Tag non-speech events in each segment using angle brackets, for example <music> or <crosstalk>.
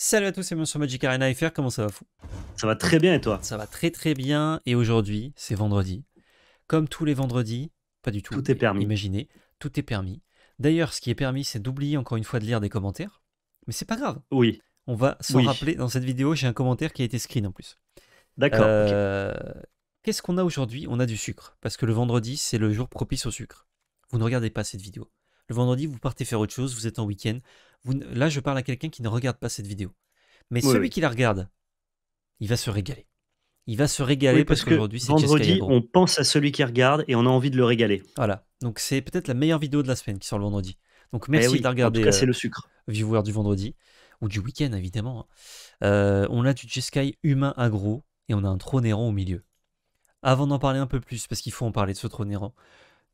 Salut à tous c'est monsieur Magic Arena FR, comment ça va fou Ça va très bien et toi Ça va très très bien et aujourd'hui c'est vendredi. Comme tous les vendredis, pas du tout, tout est permis. imaginez, tout est permis. D'ailleurs ce qui est permis c'est d'oublier encore une fois de lire des commentaires, mais c'est pas grave. Oui. On va s'en rappeler dans cette vidéo, j'ai un commentaire qui a été screen en plus. D'accord. Euh, qu'est-ce qu'on a aujourd'hui On a du sucre, parce que le vendredi c'est le jour propice au sucre. Vous ne regardez pas cette vidéo. Le vendredi, vous partez faire autre chose, vous êtes en week-end. Là, je parle à quelqu'un qui ne regarde pas cette vidéo. Mais celui qui la regarde, il va se régaler. Il va se régaler parce, qu'aujourd'hui, c'est vendredi, on pense à celui qui regarde et on a envie de le régaler. Voilà. Donc, c'est peut-être la meilleure vidéo de la semaine qui sort le vendredi. Donc, eh merci de la regarder. En euh, le sucre. voir du vendredi ou du week-end, évidemment. Hein. Euh, on a du Jeskai humain agro et on a un trône errant au milieu. Avant d'en parler un peu plus, parce qu'il faut en parler de ce trône errant,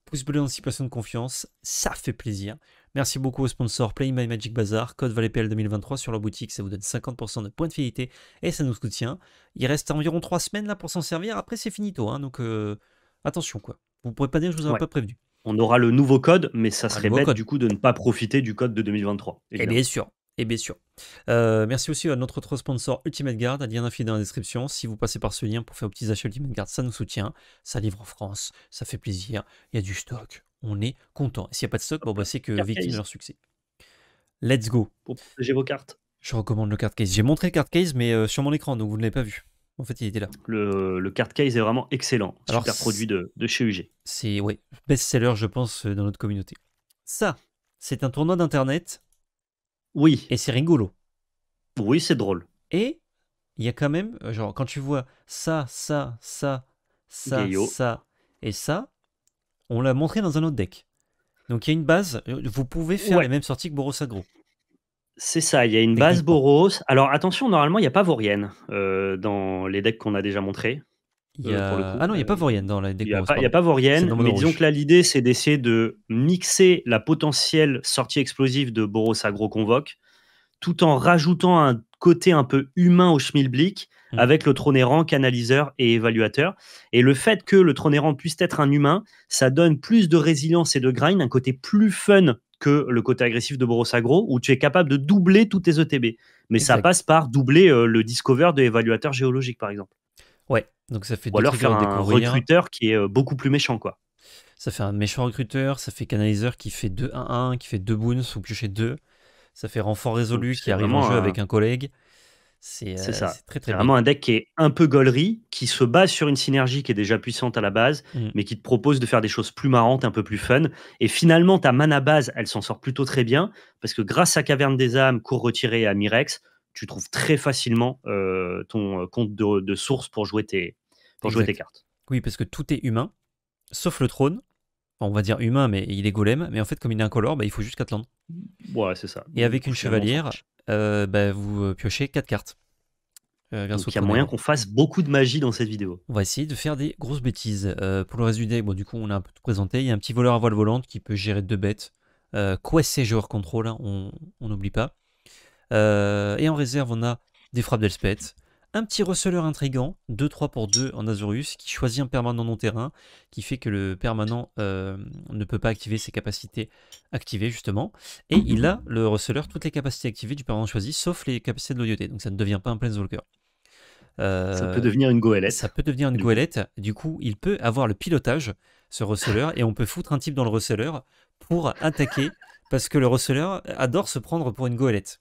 Pouce bleu, situation de confiance, ça fait plaisir. Merci beaucoup aux sponsor Play My Magic Bazaar, code ValetPL 2023 sur la boutique, ça vous donne 50% de points de fidélité et ça nous soutient. Il reste environ 3 semaines là pour s'en servir, après c'est finito, hein, donc euh, attention quoi. Vous ne pourrez pas dire que je vous avais pas prévenu. On aura le nouveau code, mais ça ah, serait bête du coup de ne pas profiter du code de 2023. Et eh bien sûr, et bien sûr. Euh, merci aussi à notre autre sponsor Ultimate Guard, un lien dans la description. Si vous passez par ce lien pour faire vos petits achats Ultimate Guard, ça nous soutient, ça livre en France, ça fait plaisir, il y a du stock, on est content. S'il n'y a pas de stock, bon, bah, c'est que victime de leur succès. Let's go. Pour protéger vos cartes. Je recommande le card case. J'ai montré le card case, mais euh, sur mon écran, donc vous ne l'avez pas vu. En fait, il était là. Le, le card case est vraiment excellent. Super produit de, chez UG. C'est, oui, best-seller, je pense, euh, dans notre communauté. Ça, c'est un tournoi d'internet oui. Et c'est rigolo. Oui, c'est drôle. Et il y a quand même, euh, genre, quand tu vois ça, ça, ça, ça, ça et ça, on l'a montré dans un autre deck. Donc il y a une base, euh, vous pouvez faire les mêmes sorties que Boros Agro. C'est ça, il y a une base Boros. Alors attention, normalement, il n'y a pas Vaurienne euh, dans les decks qu'on a déjà montrés. Il euh, Ah non, il n'y a pas Vaurienne dans la Il n'y a, pas Vaurienne mais disons que là, l'idée, c'est d'essayer de mixer la potentielle sortie explosive de Boros Agro Convoque, tout en rajoutant un côté un peu humain au Schmilblick, mmh. avec le trône canaliseur et évaluateur. Et le fait que le trône puisse être un humain, ça donne plus de résilience et de grind, un côté plus fun que le côté agressif de Boros Agro, où tu es capable de doubler tous tes ETB. Mais ça passe par doubler euh, le discover de évaluateur géologique, par exemple. Ouais, donc ça fait Ou alors un recruteur qui est euh, beaucoup plus méchant, quoi. Ça fait un méchant recruteur, ça fait canaliseur qui fait 2-1-1, qui fait 2 boons ou chez 2. Ça fait renfort résolu qui arrive en jeu avec un collègue. C'est euh, ça. Très, vraiment un deck qui est un peu gaulerie, qui se base sur une synergie qui est déjà puissante à la base, mm. mais qui te propose de faire des choses plus marrantes, un peu plus fun. Et finalement, ta mana base, elle s'en sort plutôt très bien, parce que grâce à Caverne des âmes, cours retiré à Mirex, tu trouves très facilement euh, ton euh, compte de, source pour jouer tes, pour cartes. Oui, parce que tout est humain, sauf le trône. on va dire humain, mais il est golem. Mais en fait, comme il est incolore, bah, il faut juste 4 landes. Ouais, c'est ça. Et avec une chevalière, euh, bah, vous piochez 4 cartes. il y a moyen qu'on fasse beaucoup de magie dans cette vidéo. On va essayer de faire des grosses bêtises. pour le reste du deck, bon, du coup, on a un peu tout présenté. Il y a un petit voleur à voile volante qui peut gérer deux bêtes. quoi c'est joueur contrôle, hein, on n'oublie pas. Euh, et en réserve, on a des frappes d'Elspeth. Un petit receleur intrigant, 2-3 pour 2 en azorius qui choisit un permanent non terrain, qui fait que le permanent euh, ne peut pas activer ses capacités activées, justement. Et il a, le receleur, toutes les capacités activées du permanent choisi, sauf les capacités de loyauté. Donc ça ne devient pas un Planeswalker. Euh, ça peut devenir une goélette. Ça peut devenir une goélette. Du coup, il peut avoir le pilotage, ce receleur, et on peut foutre un type dans le receleur pour attaquer, parce que le receleur adore se prendre pour une goélette.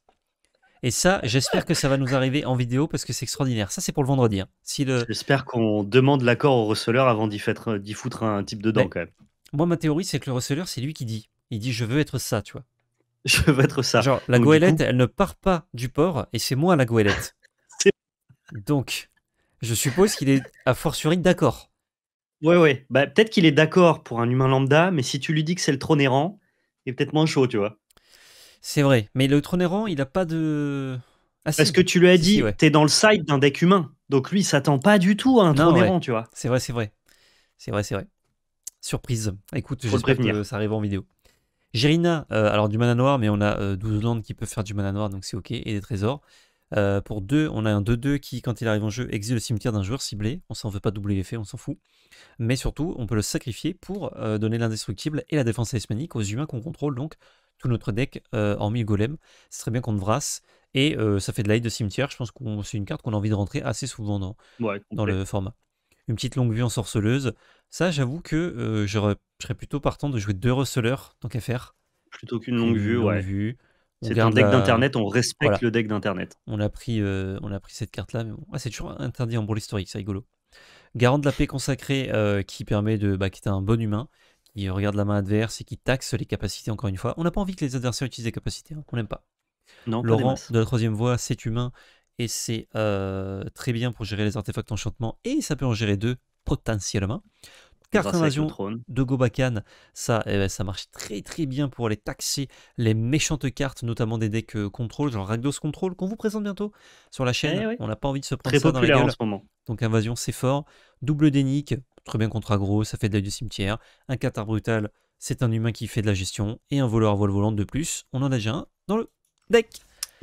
Et ça, j'espère que ça va nous arriver en vidéo parce que c'est extraordinaire. Ça, c'est pour le vendredi. Hein. Si J'espère qu'on demande l'accord au receleur avant d'y foutre un type dedans, ben, quand même. Moi, ma théorie, c'est que le receleur, c'est lui qui dit. Il dit, je veux être ça, tu vois. <laughs> Je veux être ça. Genre, la goélette, elle ne part pas du port et c'est moi la goélette. <laughs> Donc, je suppose qu'il est à fortiori d'accord. Ouais, ouais. Bah, peut-être qu'il est d'accord pour un humain lambda, mais si tu lui dis que c'est le trône errant, il est peut-être moins chaud, tu vois. C'est vrai, mais le trône errant, il a pas de. Ah, Parce que tu lui as dit, tu es dans le side d'un deck humain. Donc lui, il s'attend pas du tout à un trône errant, tu vois. C'est vrai, c'est vrai. C'est vrai, c'est vrai. Surprise. Écoute, j'espère que ça arrive en vidéo. Jirina, euh, alors du mana noir, mais on a 12 euh, landes qui peuvent faire du mana noir, donc c'est ok, et des trésors. Euh, pour 2, on a un 2-2 qui, quand il arrive en jeu, exile le cimetière d'un joueur ciblé. On s'en veut pas doubler l'effet, on s'en fout. Mais surtout, on peut le sacrifier pour donner l'indestructible et la défense hispanique aux humains qu'on contrôle, donc tout notre deck en euh, mi golem. Ce serait bien qu'on brasse. Et euh, ça fait de l'aide de cimetière. Je pense que c'est une carte qu'on a envie de rentrer assez souvent dans, dans le format. Une petite longue vue en sorceleuse. Ça, j'avoue que euh, je serais plutôt partant de jouer deux receleurs, tant qu'à faire. Plutôt qu'une longue, vue, ouais. C'est un deck d'internet, on respecte le deck d'internet. On a pris, on a pris cette carte là, mais bon. Ah, c'est toujours interdit en brûle historique, c'est rigolo. Garant de la paix consacrée qui permet de, bah, qui est un bon humain il regarde la main adverse et qui taxe les capacités, encore une fois. On n'a pas envie que les adversaires utilisent des capacités, qu'on hein. on n'aime pas. Non, Laurent, de la troisième voie, c'est humain et c'est euh, très bien pour gérer les artefacts d'enchantement et ça peut en gérer deux potentiellement. Carte invasion de Gobakan, ça, eh ben, ça marche très très bien pour aller taxer les méchantes cartes, notamment des decks euh, contrôle, genre Ragdos Control, qu'on vous présente bientôt sur la chaîne. Eh on n'a pas envie de se prendre dans la gueule. En ce moment. Donc invasion, c'est fort. Double dénique, Très bien contre aggro, ça fait de l'œil du cimetière. Un Qatar brutal, c'est un humain qui fait de la gestion. Et un voleur à voile volante de plus. On en a déjà un dans le deck.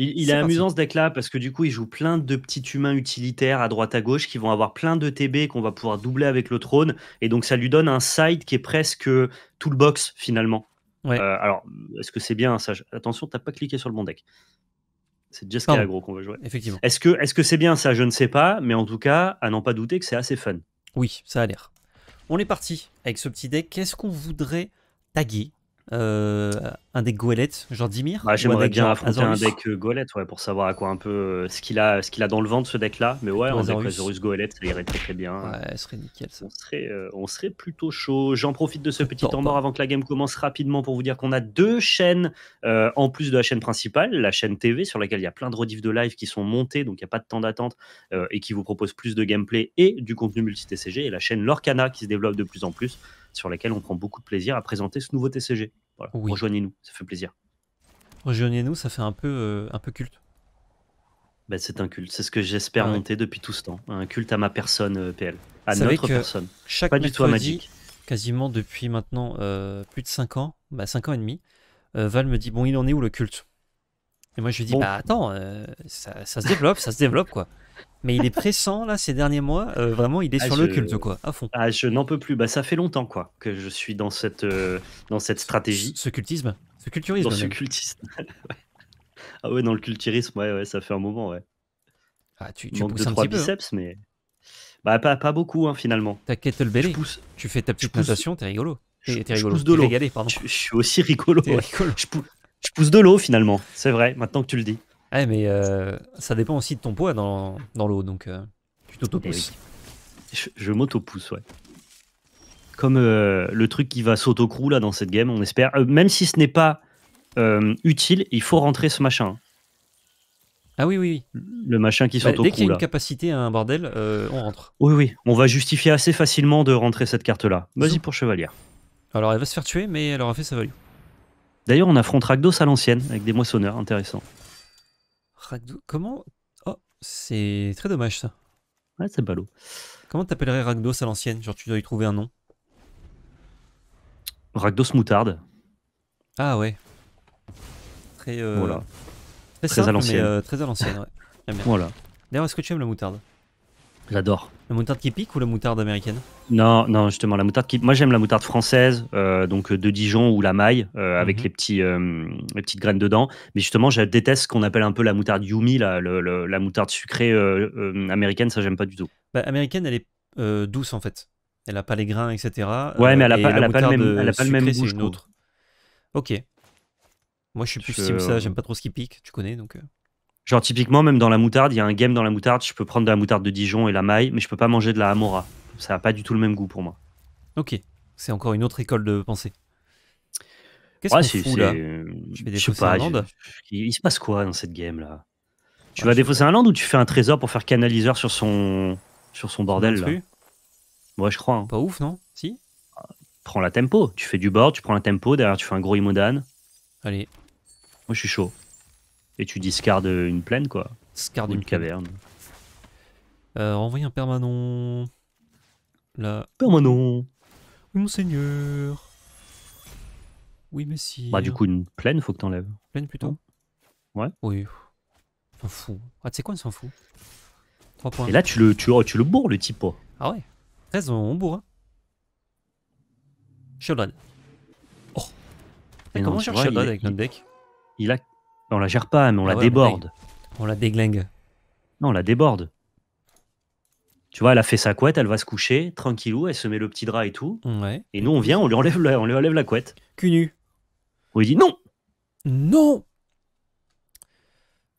Il, est, amusant ce deck-là parce que du coup, il joue plein de petits humains utilitaires à droite à gauche qui vont avoir plein de TB qu'on va pouvoir doubler avec le trône. Et donc, ça lui donne un side qui est presque toolbox finalement. Ouais. Euh, alors, est-ce que c'est bien ça Attention, t'as pas cliqué sur le bon deck. C'est Jessica Agro qu'on va jouer. Effectivement. Est-ce que -ce c'est bien ça Je ne sais pas, mais en tout cas, à n'en pas douter que c'est assez fun. Oui, ça a l'air. On est parti avec ce petit deck. Qu'est-ce qu'on voudrait taguer euh, bah, un deck goélette, genre Dimir J'aimerais bien affronter un deck euh, goélette ouais, pour savoir à quoi un peu euh, ce qu'il a, qu'il a dans le ventre ce deck-là. Mais ouais, un deck Azorus goélette, ça irait très très bien. Ouais, ce serait nickel ça. On serait, on serait plutôt chaud. J'en profite de ce petit temps mort avant que la game commence rapidement pour vous dire qu'on a deux chaînes en plus de la chaîne principale, la chaîne TV sur laquelle il y a plein de rediffs de live qui sont montés, donc il n'y a pas de temps d'attente et qui vous propose plus de gameplay et du contenu multi-TCG, et la chaîne Lorcana qui se développe de plus en plus sur laquelle on prend beaucoup de plaisir à présenter ce nouveau TCG. Rejoignez-nous, ça fait plaisir. Rejoignez-nous, ça fait un peu, euh, un peu culte. Bah, c'est un culte, c'est ce que j'espère ah monter depuis tout ce temps. Un culte à ma personne, euh, PL. À notre personne. Chaque Pas du tout à Magic. Quasiment depuis maintenant euh, plus de 5 ans, bah 5 ans et demi, Val me dit Bon, il en est où le culte moi, je dis, bah attends, euh, ça, se développe, ça se développe, quoi. Mais il est pressant, là, ces derniers mois. Euh, vraiment, il est ah, sur le culte, quoi, à fond. Ah, je n'en peux plus. Bah, ça fait longtemps, quoi, que je suis dans cette, euh, dans cette stratégie. Ce cultisme Ce culturisme Dans ce cultisme. <laughs> ah ouais, dans le culturisme, ouais, ouais, ça fait un moment, ouais. Ah, tu, tu pousses un trois petit hein. biceps, mais... Bah, pas, pas beaucoup, hein, finalement. T'as kettlebell, pousse... tu fais ta petite pousse... t'es rigolo. T'es Je pousse de l'eau. suis aussi <laughs> rigolo. Je pousse de l'eau finalement, c'est vrai, maintenant que tu le dis. Ouais, mais euh, ça dépend aussi de ton poids dans, dans l'eau, donc euh, tu tauto Je, m'auto-pousse, ouais. Comme euh, le truc qui va sauto là dans cette game, on espère. même si ce n'est pas utile, il faut rentrer ce machin. Hein. Ah oui, oui, oui. Le machin qui bah, Dès qu'il y a une capacité à un bordel, on rentre. Oui, oui, on va justifier assez facilement de rentrer cette carte là. Vas-y pour Chevalier. Alors elle va se faire tuer, mais elle aura fait sa value. D'ailleurs, on affronte Ragdos à l'ancienne avec des moissonneurs, intéressant. Ragdos... comment Oh, c'est très dommage ça. Ouais, c'est ballot. Comment t'appellerais Ragdos à l'ancienne Genre, tu dois y trouver un nom. Ragdos Moutarde. Ah ouais. Très. Euh, voilà. Très, à l'ancienne. Euh, très à l'ancienne, ouais. <laughs> Voilà. D'ailleurs, est-ce que tu aimes la moutarde J'adore. La moutarde qui pique ou la moutarde américaine Non, non, justement, la moutarde qui. Moi, j'aime la moutarde française, euh, donc euh, de Dijon ou la maille, euh, mhm. avec les, petits, petites graines dedans. Mais justement, je déteste ce qu'on appelle un peu la moutarde yumi, la, la moutarde sucrée américaine, ça, j'aime pas du tout. Bah, américaine, elle est douce en fait. Elle n'a pas les grains, etc. Ouais, mais elle a, pas, le même, Ok. Moi, je suis plus je... ça, j'aime pas trop ce qui pique, tu connais donc. Genre, typiquement, même dans la moutarde, il y a un game dans la moutarde, je peux prendre de la moutarde de Dijon et la maille, mais je peux pas manger de la Amora. Ça n'a pas du tout le même goût pour moi. Ok, c'est encore une autre école de pensée. Qu'est-ce que qu'on fout là Je vais défausser pas, Il se passe quoi dans cette game là Tu vas défausser un land ou tu fais un trésor pour faire canaliseur sur son, sur son bordel là Ouais, je crois. Hein. Pas ouf, non Si Prends la tempo. Tu fais du board, tu prends la tempo, derrière tu fais un gros Imodan. Allez. Moi je suis chaud. Et tu discardes une plaine, quoi. Discard une, une caverne. Euh, un permanent. Là. Permanent Oui, monseigneur. Oui, mais si. Bah, du coup, une plaine, faut que t'enlèves. Plaine plutôt Ouais. Oui. S'en fout. Ah, tu sais quoi, on s'en fout. 3 points. Et là, tu le, tu, tu le bourres, le type. Ah ouais 13, on bourre. Hein. Sheldon. Oh Et ah, Comment on cherche Sheldon avec notre deck Il a on la gère pas, mais on ah la déborde. On la déglingue. Non, on la déborde. Tu vois, elle a fait sa couette, elle va se coucher, tranquillou, elle se met le petit drap et tout. Ouais. Et nous, on vient, on lui enlève la, on lui la couette. Cul nu. On lui dit non Non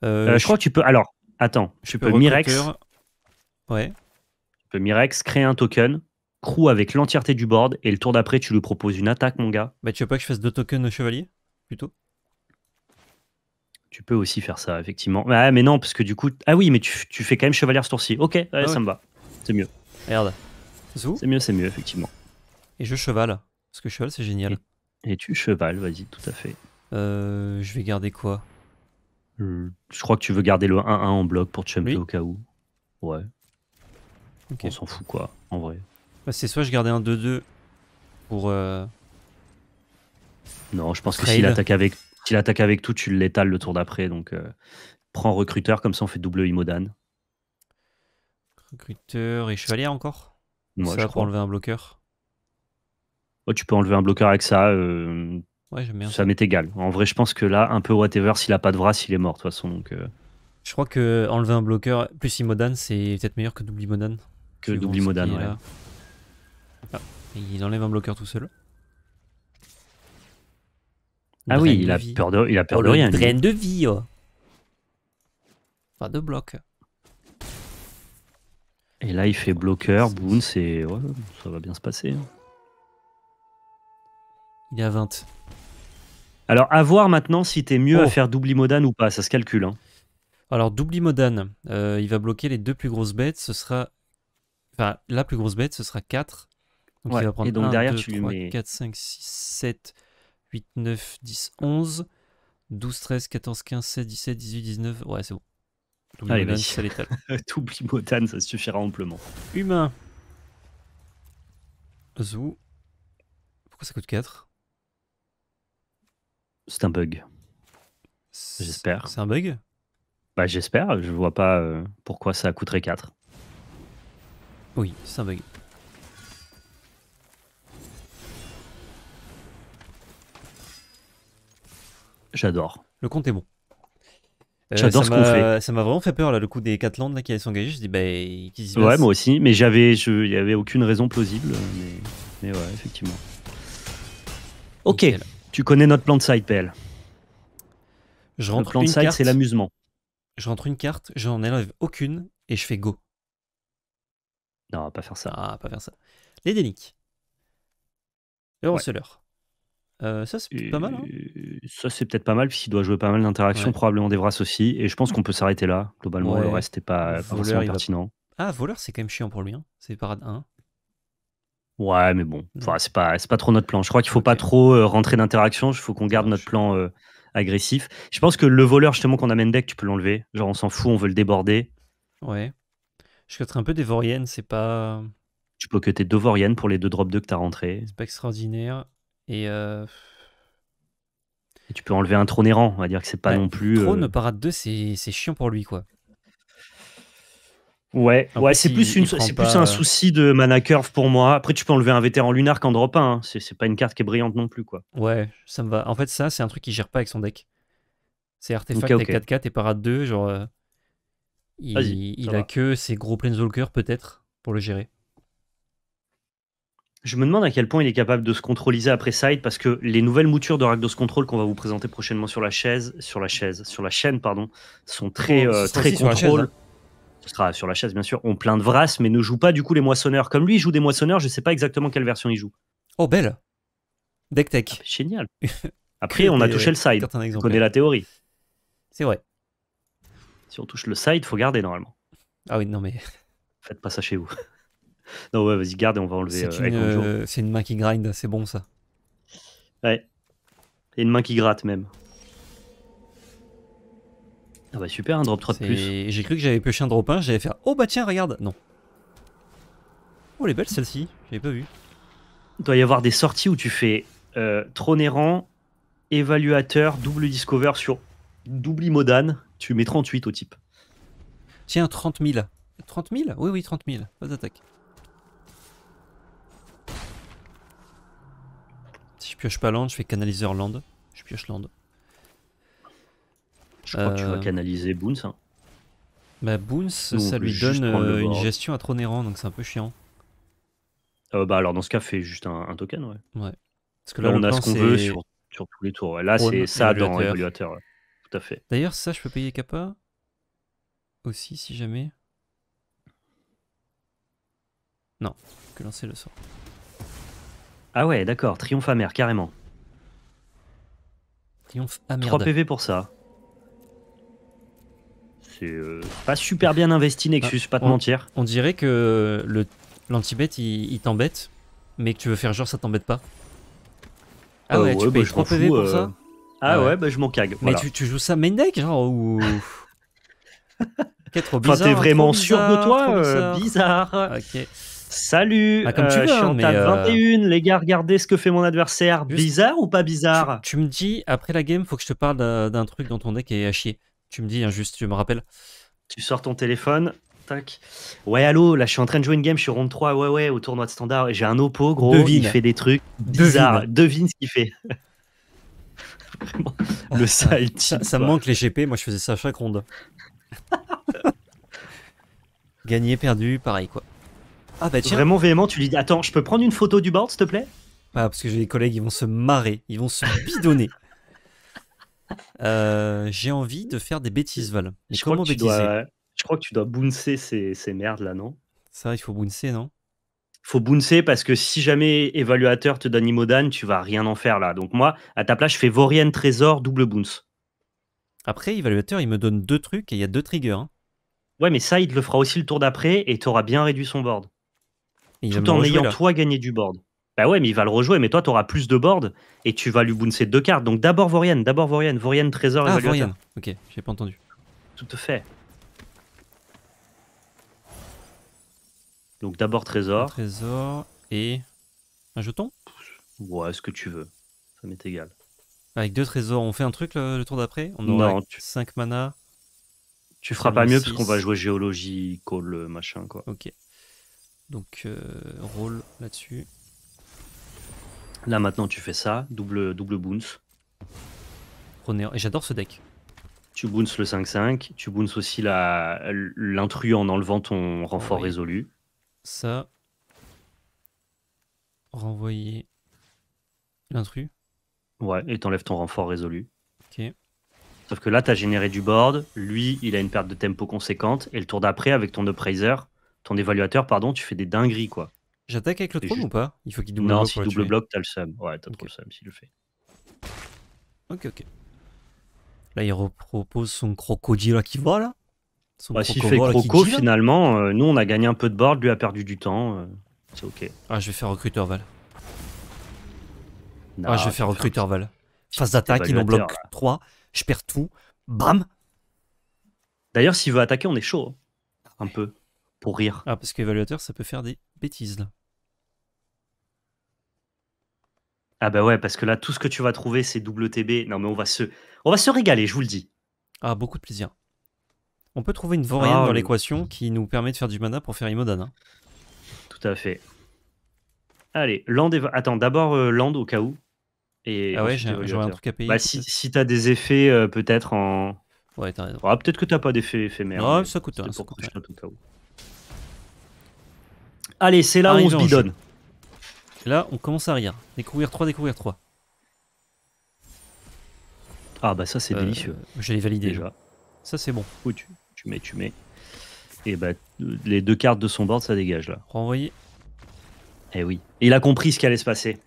euh, euh, je, crois que tu peux. Alors, attends, je peux, Mirex. Euh, ouais. je peux Mirex créer un token, crew avec l'entièreté du board, et le tour d'après, tu lui proposes une attaque, mon gars. Bah, tu veux pas que je fasse deux tokens au chevalier Plutôt tu peux aussi faire ça, effectivement. Ah, mais non, parce que du coup. Ah oui, mais tu, fais quand même chevalier ce tour-ci. Ok, ah ça me va. C'est mieux. Merde. C'est mieux, c'est mieux, effectivement. Et je cheval. Parce que cheval, c'est génial. Et, tu cheval, vas-y, tout à fait. Euh, je vais garder quoi euh, Je crois que tu veux garder le 1-1 en bloc pour te chumper au cas où. Ouais. On s'en fout, quoi, en vrai. Bah, c'est soit je gardais un 2-2 pour. Euh, non, je pense que s'il attaque avec s'il attaque avec tout, tu l'étales le tour d'après. Donc, euh, prends recruteur, comme ça on fait double Imodan. Recruteur et chevalier encore Moi, Ça, je pour enlever un bloqueur Tu peux enlever un bloqueur avec ça. Euh, bien ça, m'est égal. En vrai, je pense que là, un peu whatever, s'il a pas de bras, il est mort de toute façon. Donc, euh. Je crois que enlever un bloqueur plus Imodan, c'est peut-être meilleur que double Imodan. Que double Imodan, ouais. Ah, il enlève un bloqueur tout seul. Ah oui, il a, peur de, il a oh, de rien. de vie. Pas oh. de bloc. Et là, il fait bloqueur, boon, c'est... ça va bien se passer. Hein. Il est à 20. Alors, à voir maintenant si t'es mieux à oh. faire double ou pas, ça se calcule. Hein. Alors, double euh, il va bloquer les deux plus grosses bêtes, ce sera. Enfin, la plus grosse bête, ce sera 4. Donc, il va prendre et donc derrière, tu 3, 4, 5, 6, 7, 8, 9, 10, 11, 12, 13, 14, 15, 16, 17, 18, 19. Ouais, c'est bon. Allez, y ça l'étale. Tout botane, ça suffira amplement. Humain. Zou. Pourquoi ça coûte 4 C'est un bug. J'espère. C'est un bug Bah, j'espère. Je vois pas euh, pourquoi ça coûterait 4. Oui, c'est un bug. J'adore. Le compte est bon. Euh, J'adore ce qu'on fait. Ça m'a vraiment fait peur là, le coup des 4 landes là, qui allaient s'engager. Je dis bah qu'ils y Ouais, moi aussi, mais j'avais, il n'y avait aucune raison plausible, mais, ouais, effectivement. Ok, tu connais notre plan de side, PL. Je rentre le plan de side, c'est l'amusement. Je rentre une carte, j'en enlève aucune et je fais go. Non, pas faire ça. Ah, pas faire ça. Les déniques. Le ouais. receleur. Euh, ça, c'est peut-être pas mal. Hein. ça, c'est peut-être pas mal, puisqu'il doit jouer pas mal d'interactions, probablement des bras aussi. Et je pense qu'on peut s'arrêter là. Globalement, le reste n'est pas pertinent. Ah, voleur, c'est quand même chiant pour lui. Hein. C'est parade 1. Ouais, mais bon, c'est pas, pas trop notre plan. Je crois qu'il faut pas trop euh, rentrer d'interaction. Il faut qu'on garde notre plan euh, agressif. Je pense que le voleur, justement, qu'on amène deck, tu peux l'enlever. Genre, on s'en fout, on veut le déborder. Ouais. Je être un peu des Voriennes, c'est pas. Tu peux que tes deux Voriennes pour les deux drops 2 que t'as rentré. C'est pas extraordinaire. Euh, et, tu peux enlever un trône errant, on va dire que c'est pas bah, non plus. Euh, trône parade 2, c'est chiant pour lui, quoi. Ouais, ouais c'est plus, plus un euh, souci de mana curve pour moi. Après, tu peux enlever un vétéran lunar qu'en drop 1. Hein. C'est, pas une carte qui est brillante non plus. quoi. Ouais, ça me va. En fait, ça, c'est un truc qui gère pas avec son deck. C'est artefact 4-4 et parade 2. Genre, il, a que ses gros planeswalkers peut-être pour le gérer je me demande à quel point il est capable de se contrôliser après Side parce que les nouvelles moutures de Rakdos Control qu'on va vous présenter prochainement sur la chaise, sur la chaise, sur la chaîne, pardon, sont très, oh, euh, très hein. Ce sera sur la chaise, bien sûr. On plein de Vras, mais ne joue pas du coup les moissonneurs. Comme lui, il joue des moissonneurs, je ne sais pas exactement quelle version il joue. Oh, belle Deck Tech. Ah, génial. <laughs> Après, on a touché le side. On connaît la théorie. C'est vrai. Si on touche le side, faut garder normalement. Ah oui, non mais. Faites pas ça chez vous. <laughs> Non, ouais, vas-y, garde et on va enlever. C'est euh, une, euh, C'est une, main qui grind, c'est bon ça. Ouais. Et une main qui gratte même. Ah bah super, un drop 3 de plus. J'ai cru que j'avais pioché un drop 1, j'allais faire Oh bah tiens, regarde Non. Oh, elle est belle celle-ci, j'avais pas vu. Il doit y avoir des sorties où tu fais euh, évaluateur, double discover sur double Modan, tu mets 38 au type. Tiens, 30 000. 30 000 Oui, oui, 30 000. Pas d'attaque. pioche pas land, je fais canaliseur land. Je pioche land. Je crois que tu vas euh, canaliser Boons. Hein. Bah Boons, ça lui donne euh, une gestion à Tronérant, donc c'est un peu chiant. Euh, bah alors dans ce cas, fais juste un, token, ouais. Ouais. Parce que là, on a ce qu'on veut sur, tous les tours. Là, c'est ça dans l'évaluateur. Tout à fait. D'ailleurs, ça, je peux payer Kappa aussi, si jamais. Non, que lancer le sort. Ah ouais, d'accord, triomphe amer, carrément. Triomphe amer. 3 PV pour ça. C'est euh, pas super bien investi, bah, Nexus, pas te mentir. On dirait que le l'antibête il, t'embête, mais que tu veux faire genre ça t'embête pas. Ah, ah ouais, tu bah payes 3 PV pour ça euh. Ah, ah ouais. bah je m'en cague. Mais tu, tu, joues ça main deck genre ou. <laughs> quest trop bizarre. t'es vraiment sûr de toi euh, bizarre. bizarre. Ok. Salut, ah, comme tu euh, veux, 21, hein, euh, les gars, regardez ce que fait mon adversaire. Bizarre ou pas bizarre tu, me dis, après la game, faut que je te parle d'un truc dans ton deck et à chier. Tu me dis, hein, juste, tu me rappelles. Tu sors ton téléphone, tac. Ouais, allô, là, je suis en train de jouer une game, je suis ronde 3, ouais, ouais, au tournoi de standard. J'ai un oppo, gros, il fait des trucs bizarres. Devine, ce qu'il fait. <laughs> le sale Ça, ça me manque les GP, moi je faisais ça à chaque ronde. <laughs> Gagné, perdu, pareil quoi. Ah bah, Vraiment véhément, tu lui dis Attends, je peux prendre une photo du board, s'il te plaît Parce que j'ai des collègues, ils vont se marrer, ils vont se bidonner. <laughs> Euh, j'ai envie de faire des bêtises, Val. je crois que tu dois, Je crois que tu dois bouncer ces, ces merdes là, non Ça, il faut bouncer, non faut bouncer parce que si jamais évaluateur te donne Imodan, tu vas rien en faire là. Donc moi, à ta place, je fais Vorian Trésor, double bounce. Après, évaluateur, il me donne deux trucs et il y a deux triggers. Hein. Ouais, mais ça, il te le fera aussi le tour d'après et tu auras bien réduit son board tout en ayant toi gagné du board. Bah ouais, mais il va le rejouer, mais toi, tu auras plus de board et tu vas lui bouncer deux cartes. Donc d'abord Vorian, d'abord Vorian, Vorian trésor ah, Vorian. Ok, j'ai pas entendu. Tout à fait. Donc d'abord trésor. trésor et un jeton Ouais, ce que tu veux. Ça m'est égal. Avec deux trésors, on fait un truc le, tour d'après On aura 5 mana. Tu feras pas mieux parce qu'on va jouer géologie, call, euh, machin quoi. Ok. Donc euh, roll là-dessus. Là maintenant tu fais ça, double, double bounce. Et j'adore ce deck. Tu bounces le 5-5, tu bounces aussi l'intrus en enlevant ton renfort résolu. Ça. Renvoyer l'intrus. Ouais, et t'enlèves ton renfort résolu. Ok. Sauf que là, t'as généré du board, lui, il a une perte de tempo conséquente, et le tour d'après, avec ton upraiser ton évaluateur, pardon, tu fais des dingueries, quoi. J'attaque avec le trône ou pas Il faut qu'il double bloc. Non, si double bloc, t'as le seum. Ouais, t'as trop le seum s'il le fait. Ok, ok. Là, il repropose son crocodile à qui va, là. bah, s'il fait croco, finalement, euh, nous, on a gagné un peu de board, lui a perdu du temps. Euh, c'est ok. Ah, je vais faire recruteur Val. ah, je vais faire recruteur Val. Phase d'attaque, il en bloque 3. Je perds tout. Bam D'ailleurs, s'il veut attaquer, on est chaud. Hein, un peu pour rire. Ah, parce qu'évaluateur, ça peut faire des bêtises, là. Ah bah ouais, parce que là, tout ce que tu vas trouver, c'est TB. Non, mais on va se, on va se régaler, je vous le dis. Ah, beaucoup de plaisir. On peut trouver une variante ah dans l'équation qui nous permet de faire du mana pour faire Imodan. Hein. Tout à fait. Allez, Land... Attends, d'abord euh, Land au cas où. ah ouais, j'ai un truc à payer. Bah, si si t'as des effets, euh, peut-être en... Ouais, peut-être que t'as pas d'effet éphémère. Non, ça coûte Allez, c'est là où on se bidonne. Là, on commence à rire. Découvrir 3, découvrir 3. Ah bah ça c'est euh, délicieux. Je l'ai validé déjà. Ça c'est bon. tu, mets, tu mets. Et eh bah les deux cartes de son board, ça dégage là. Renvoyer. Eh oui. il a compris ce qui allait se passer.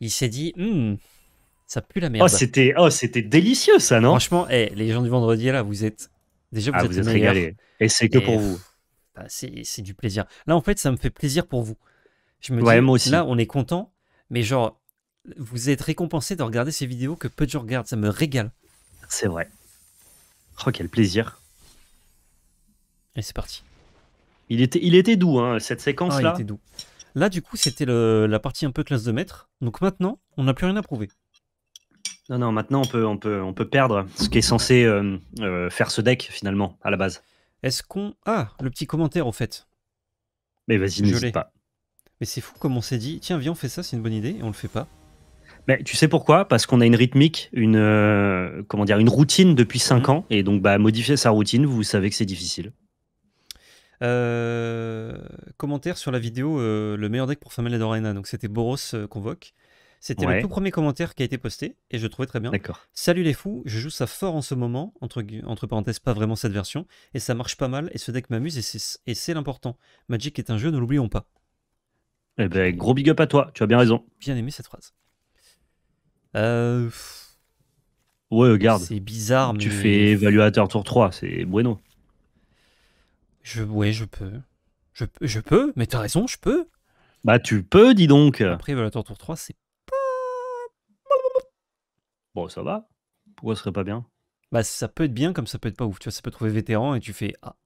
Il s'est dit, hmm, ça pue la oh, merde. Oh c'était, oh délicieux ça non Franchement, eh, les gens du vendredi là, vous êtes déjà vous ah, êtes, Et c'est que pour vous. Bah, c'est du plaisir. Là, en fait, ça me fait plaisir pour vous. Je me là, on est content, mais genre, vous êtes récompensé de regarder ces vidéos que peu de gens regardent. Ça me régale. C'est vrai. Oh, quel plaisir. Et c'est parti. Il était, il était doux, hein, cette séquence-là. Ah, il était doux. Là, du coup, c'était la partie un peu classe de maître. Donc maintenant, on n'a plus rien à prouver. Non, non, maintenant, on peut, on peut, on peut perdre ce qui est censé euh, euh, faire ce deck, finalement, à la base. Est-ce qu'on. Ah, le petit commentaire au fait. Mais vas-y, n'hésite pas. Mais c'est fou comme on s'est dit, tiens, viens, on fait ça, c'est une bonne idée, et on le fait pas. Mais tu sais pourquoi Parce qu'on a une rythmique, une, euh, comment dire, une routine depuis 5 mhm. ans, et donc bah, modifier sa routine, vous savez que c'est difficile. Euh, commentaire sur la vidéo euh, Le meilleur deck pour Family Dorena. Donc c'était Boros Convoque. C'était le tout premier commentaire qui a été posté et je trouvais très bien. D'accord. Salut les fous, je joue ça fort en ce moment, entre, parenthèses, pas vraiment cette version, et ça marche pas mal et ce deck m'amuse et c'est l'important. Magic est un jeu, ne l'oublions pas. Eh ben, gros big up à toi, tu as bien raison. Bien aimé cette phrase. Euh. Ouais, regarde. C'est bizarre, mais. Tu fais évaluateur tour 3, c'est bueno. Je, ouais, je peux. Je, je peux, mais t'as raison, je peux. Bah, tu peux, dis donc. Après, évaluateur tour 3, c'est ça va. Pourquoi ce serait pas bien Bah, ça peut être bien comme ça peut être pas ouf. Tu vois, ça peut trouver vétéran et tu fais ah.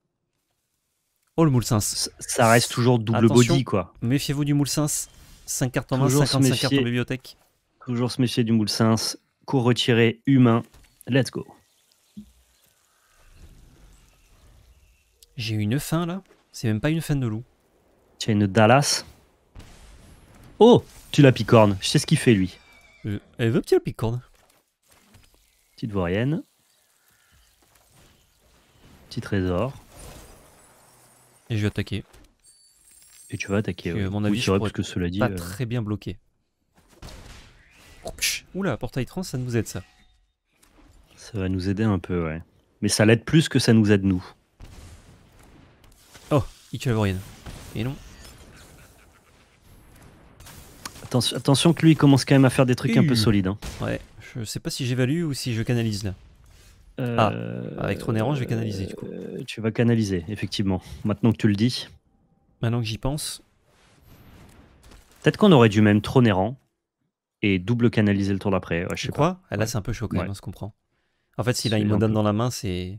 Oh, le moule Ça, reste toujours double body, quoi. Méfiez-vous du moule 5 cartes en main, 55 cartes en bibliothèque. Toujours se méfier du moule 5. Cours retiré, humain. Let's go. J'ai une fin là. C'est même pas une fin de loup. Tu as une Dallas. Oh Tu la picorne. Je sais ce qu'il fait lui. Euh, elle veut petit la picorne. Petite Petit trésor. Et je vais attaquer. Et tu vas attaquer. mon avis, parce que cela dit, pas euh, très bien bloqué. Oula, portail trans, ça nous aide ça. Ça va nous aider un peu, ouais. Mais ça l'aide plus que ça nous aide nous. Oh, il tue la Et non. Attention, attention que lui il commence quand même à faire des trucs un peu hum. solides. Hein. Ouais. Je sais pas si j'évalue ou si je canalise là. Euh, ah, avec Tron je vais canaliser du coup. Euh, tu vas canaliser, effectivement. Maintenant que tu le dis. Maintenant que j'y pense. Peut-être qu'on aurait dû même trop et double canaliser le tour d'après. je sais ah, Là, c'est un peu choquant on hein, se comprend. En fait, si a il me dans la main, c'est.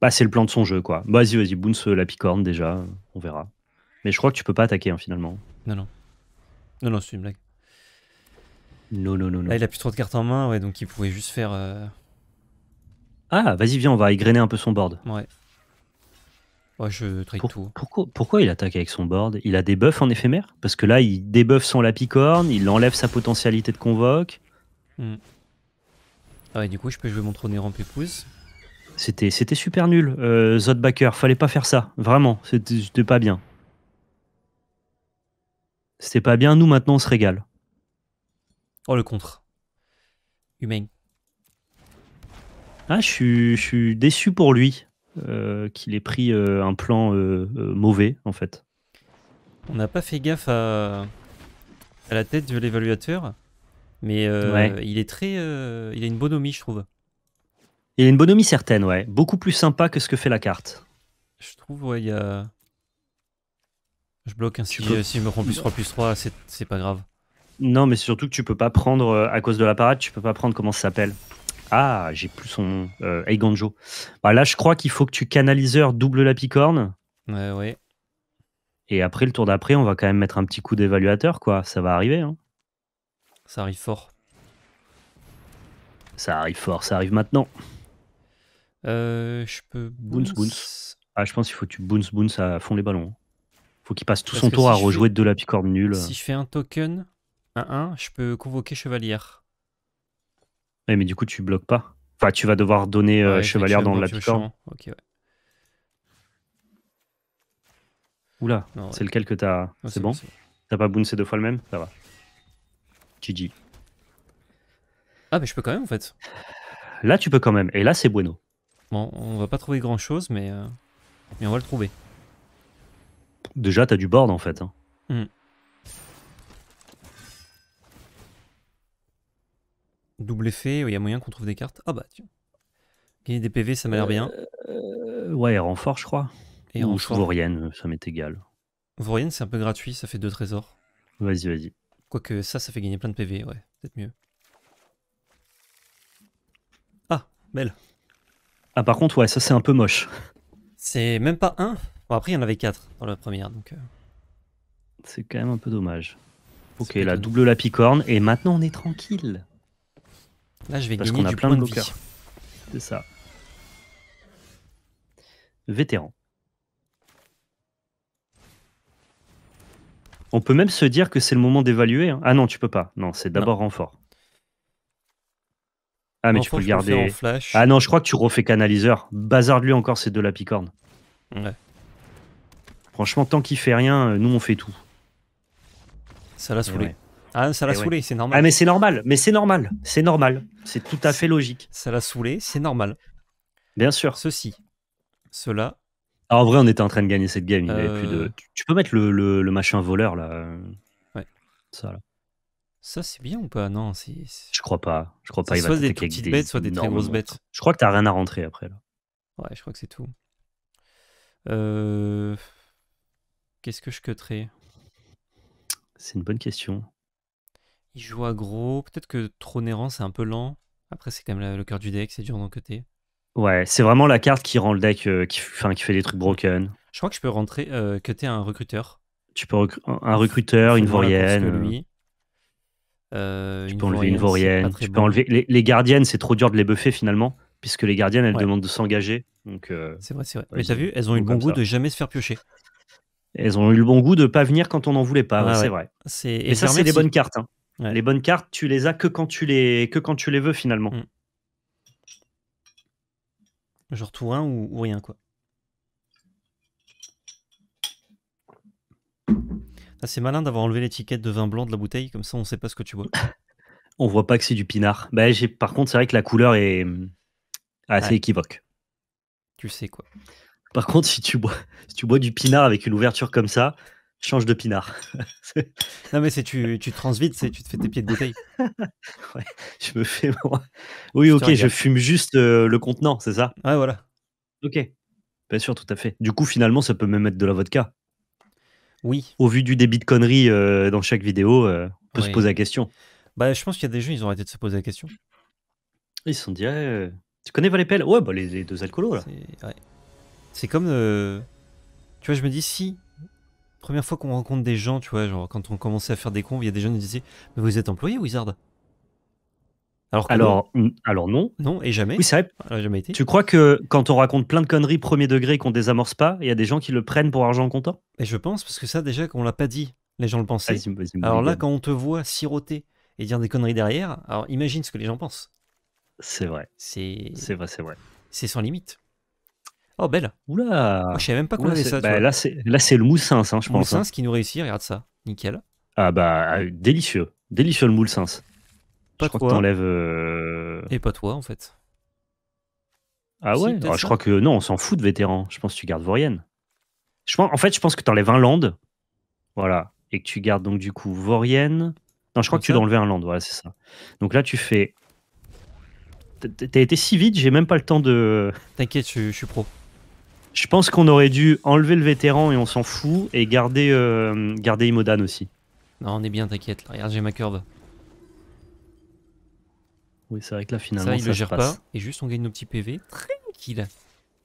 Bah, c'est le plan de son jeu, quoi. Vas-y, vas-y, bounce la picorne déjà, on verra. Mais je crois que tu peux pas attaquer hein, finalement. Non, non. Non, non, c'est une blague. Non, non, non, il a plus trop de cartes en main, ouais, donc il pouvait juste faire. Euh, ah, vas-y, viens, on va égrainer un peu son board. Ouais. Ouais, je trade tout. Pourquoi, pourquoi il attaque avec son board Il a des buffs en éphémère Parce que là, il débuffe son la il enlève sa potentialité de convoque. Hmm. Ah ouais, du coup, je peux jouer mon trône rampe épouse. C'était, c'était super nul, euh, Zodbacker. Fallait pas faire ça, vraiment. C'était, pas bien. C'était pas bien. Nous, maintenant, on se régale le contre. Humain. Ah, je suis, déçu pour lui euh, qu'il ait pris euh, un plan euh, mauvais, en fait. On n'a pas fait gaffe à, la tête de l'évaluateur, mais il est très. il a une bonhomie, je trouve. Il a une bonhomie certaine, ouais. Beaucoup plus sympa que ce que fait la carte. Je trouve, ouais, il a. Je bloque ainsi. Si, si je me rends plus 3 plus 3, c'est pas grave. Non, mais surtout que tu peux pas prendre, euh, à cause de la tu peux pas prendre comment ça s'appelle. Ah, j'ai plus son nom. Euh, hey bah, là, je crois qu'il faut que tu canaliseur double la picorne. Ouais, ouais. Et après, le tour d'après, on va quand même mettre un petit coup d'évaluateur, quoi. Ça va arriver. Hein. Ça arrive fort. Ça arrive fort, ça arrive maintenant. Euh, je peux. Boons, boons. Ah, je pense qu'il faut que tu boons, boons à fond les ballons. Hein. Faut qu'il passe tout son tour à rejouer de la picorne nulle. Si je fais un token, 1-1, je peux convoquer chevalière. mais du coup, tu bloques pas. Enfin, tu vas devoir donner euh, chevalière dans la Ok, ouais. Oula, c'est lequel que t'as. c'est bon, T'as pas bouncé deux fois le même Ça va. GG. Ah, mais je peux quand même en fait. Là, tu peux quand même. Et là, c'est bueno. Bon, on va pas trouver grand chose, mais, euh, mais on va le trouver. Déjà, t'as du board en fait. Hein. Hmm. Double effet, il y a moyen qu'on trouve des cartes. Ah bah tiens. Gagner des PV, ça m'a l'air bien. Euh, ouais, renfort, je crois. Et Ou ça m'est égal. Vaurienne, c'est un peu gratuit, ça fait deux trésors. Vas-y, vas-y. Quoique ça, ça fait gagner plein de PV, ouais, peut-être mieux. Ah, belle. Ah, par contre, ouais, ça c'est un peu moche. C'est même pas un. Bon, après, il y en avait quatre dans la première, donc. Euh. C'est quand même un peu dommage. Ok, la double la picorne, et maintenant on est tranquille. Là, je vais Parce gagner a du plein de bloqueurs. C'est ça. Vétéran. On peut même se dire que c'est le moment d'évaluer. Hein. Ah non, tu peux pas. Non, c'est d'abord renfort. Ah, mais tu peux le garder. Ah non, je crois que tu refais canaliseur. Bazarde lui encore de la picorne. Ouais. Franchement, tant qu'il fait rien, euh, nous on fait tout. Ça la se ah, ça l'a eh saoulé, c'est normal. Ah, mais c'est normal, mais c'est normal, c'est normal, c'est tout à fait logique. Ça l'a saoulé, c'est normal. Bien sûr. Ceci, cela. Ah, en vrai, on était en train de gagner cette game. plus de... Euh. Tu peux mettre le, machin voleur là. Ouais. Ça là. Ça, c'est bien ou pas Non, c'est. Je crois pas. Je crois pas. Il soit des petites bêtes, soit des très grosses bêtes. Je crois que t'as rien à rentrer après. Là. Ouais, je crois que c'est tout. Euh, qu'est-ce que je cutterais C'est une bonne question. Il joue à gros Peut-être que trop nérant c'est un peu lent. Après, c'est quand même le cœur du deck, c'est dur d'en côté. Ouais, c'est vraiment la carte qui rend le deck, euh, qui, fait des trucs broken. Je crois que je peux rentrer, euh, cutter un recruteur. Tu peux un recruteur, une vaurienne. Euh. tu peux enlever une vaurienne. Tu peux enlever les, gardiennes, c'est trop dur de les buffer finalement, puisque les gardiennes elles demandent de s'engager. Donc c'est vrai, c'est vrai. Mais t'as vu, elles ont eu le bon goût de jamais se faire piocher. Elles ont eu le bon goût de pas venir quand on n'en voulait pas. C'est vrai. Et ça, c'est des bonnes cartes. Hein. Les bonnes cartes, tu les as que quand tu les, que quand tu les veux finalement. Mm. Je Genre tout un ou, rien, quoi. Ah, c'est malin d'avoir enlevé l'étiquette de vin blanc de la bouteille, comme ça on ne sait pas ce que tu bois. <laughs> on voit pas que c'est du pinard. Bah, Par contre, c'est vrai que la couleur est assez équivoque. Tu sais quoi. Par contre, si tu bois, si tu bois du pinard avec une ouverture comme ça, change de pinard. <laughs> non, mais c'est tu, tu te tu te fais tes pieds de bouteille. <laughs> je me fais. Moi. Oui, ok, je fume juste euh, le contenant, c'est ça Ouais, voilà. Ok. Bien sûr, tout à fait. Du coup, finalement, ça peut même être de la vodka. Oui. Au vu du débit de conneries euh, dans chaque vidéo, euh, on peut se poser la question. Bah, je pense qu'il y a des gens, ils ont arrêté de se poser la question. Ils se sont dit, tu connais Valépel Ouais, bah les, deux alcoolos là. C'est comme. Tu vois, je me dis, si première fois qu'on rencontre des gens, tu vois, genre quand on commençait à faire des cons, il y a des gens qui disaient Mais vous êtes employé, Wizard alors, alors non. alors non. Non, et jamais. Oui, ça jamais été. Tu crois que quand on raconte plein de conneries premier degré qu'on désamorce pas, il y a des gens qui le prennent pour argent comptant et Je pense, parce que ça, déjà, qu'on l'a pas dit, les gens le pensaient. Ah, alors là, quand on te voit siroter et dire des conneries derrière, alors imagine ce que les gens pensent. C'est vrai. C'est vrai, c'est vrai. C'est sans limite. Oh, belle. Oula. Ah, je savais même pas qu'on avait ça. Bah, là, c'est le moussins, hein, je pense. Moussins hein. qui nous réussit, regarde ça. Nickel. Ah, bah, ah, délicieux. Délicieux le moussins. Pas je crois que euh, Et pas toi, en fait. Ah ouais ah, Je crois que non, on s'en fout de vétéran. Je pense que tu gardes Vorienne. Je en fait, je pense que tu enlèves un land. Voilà. Et que tu gardes donc du coup Vorienne. Non, je crois que tu dois enlever un land. Voilà, c'est ça. Donc là, tu fais. T'as été si vite, j'ai même pas le temps de. T'inquiète, je suis pro. Je pense qu'on aurait dû enlever le vétéran et on s'en fout et garder, euh, garder Imodan aussi. Non, on est bien, t'inquiète. Regarde, j'ai ma curve. Oui, c'est vrai que là, finalement, ça, il le gère passe. pas. Et juste, on gagne nos petits PV. Tranquille.